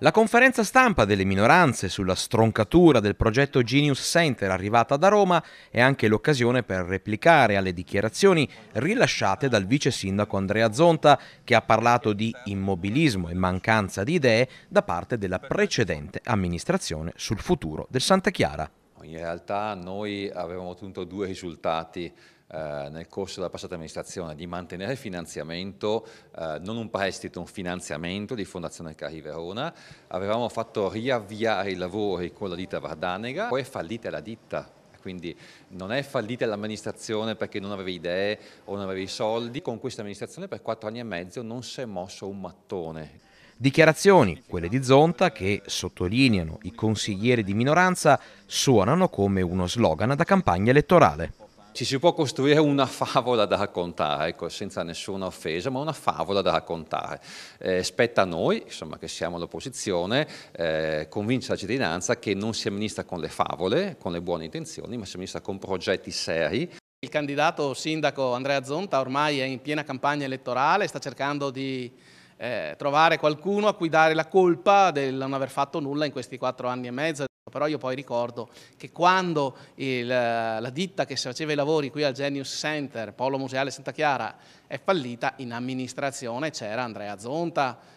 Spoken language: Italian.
La conferenza stampa delle minoranze sulla stroncatura del progetto Genius Center arrivata da Roma è anche l'occasione per replicare alle dichiarazioni rilasciate dal vice sindaco Andrea Zonta che ha parlato di immobilismo e mancanza di idee da parte della precedente amministrazione sul futuro del Santa Chiara. In realtà noi avevamo ottenuto due risultati eh, nel corso della passata amministrazione di mantenere il finanziamento, eh, non un prestito, un finanziamento di Fondazione Cari Verona, avevamo fatto riavviare i lavori con la ditta Vardanega, poi è fallita la ditta quindi non è fallita l'amministrazione perché non aveva idee o non aveva i soldi. Con questa amministrazione per quattro anni e mezzo non si è mosso un mattone. Dichiarazioni, quelle di Zonta, che, sottolineano i consiglieri di minoranza, suonano come uno slogan da campagna elettorale. Ci si può costruire una favola da raccontare, ecco, senza nessuna offesa, ma una favola da raccontare. Eh, spetta a noi, insomma, che siamo l'opposizione, eh, convincere la cittadinanza che non si amministra con le favole, con le buone intenzioni, ma si amministra con progetti seri. Il candidato sindaco Andrea Zonta ormai è in piena campagna elettorale, sta cercando di eh, trovare qualcuno a cui dare la colpa del non aver fatto nulla in questi quattro anni e mezzo. Però io poi ricordo che quando il, eh, la ditta che faceva i lavori qui al Genius Center, Polo Museale Santa Chiara, è fallita, in amministrazione c'era Andrea Zonta,